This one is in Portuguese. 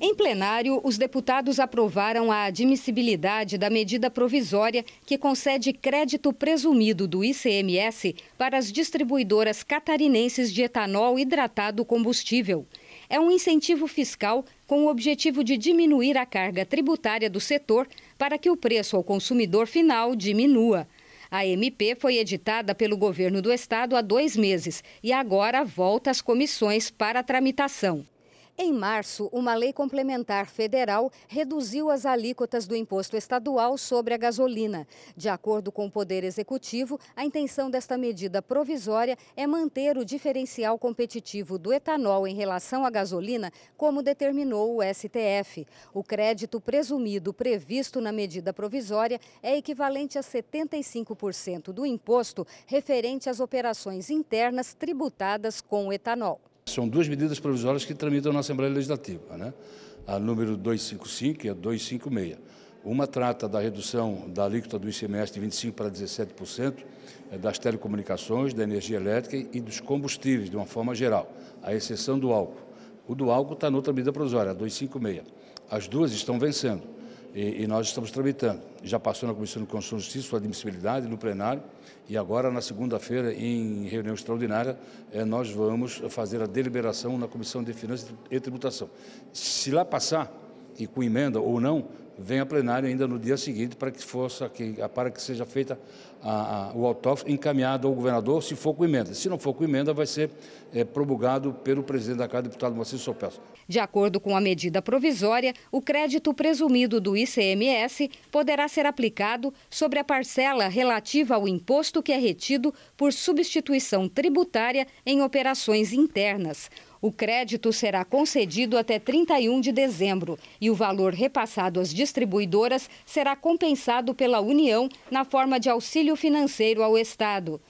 Em plenário, os deputados aprovaram a admissibilidade da medida provisória que concede crédito presumido do ICMS para as distribuidoras catarinenses de etanol hidratado combustível. É um incentivo fiscal com o objetivo de diminuir a carga tributária do setor para que o preço ao consumidor final diminua. A MP foi editada pelo governo do estado há dois meses e agora volta às comissões para tramitação. Em março, uma lei complementar federal reduziu as alíquotas do imposto estadual sobre a gasolina. De acordo com o Poder Executivo, a intenção desta medida provisória é manter o diferencial competitivo do etanol em relação à gasolina, como determinou o STF. O crédito presumido previsto na medida provisória é equivalente a 75% do imposto referente às operações internas tributadas com etanol. São duas medidas provisórias que tramitam na Assembleia Legislativa, né? a número 255 e a 256. Uma trata da redução da alíquota do ICMS de 25% para 17% é, das telecomunicações, da energia elétrica e dos combustíveis, de uma forma geral, à exceção do álcool. O do álcool está noutra medida provisória, a 256. As duas estão vencendo. E, e, nós estamos tramitando. Já passou na Comissão de Constituição e Justiça sua admissibilidade no plenário e agora, na segunda-feira, em reunião extraordinária, eh, nós vamos fazer a deliberação na Comissão de Finanças e Tributação. Se lá passar, e com emenda ou não, venha a plenário ainda no dia seguinte para que, fosse, para que seja feita a, a, o autógrafo encaminhado ao governador, se for com emenda. Se não for com emenda, vai ser é, promulgado pelo presidente da Casa, deputado Moacir Sopesso. De acordo com a medida provisória, o crédito presumido do ICMS poderá ser aplicado sobre a parcela relativa ao imposto que é retido por substituição tributária em operações internas. O crédito será concedido até 31 de dezembro e o valor repassado às distribuidoras será compensado pela União na forma de auxílio financeiro ao Estado.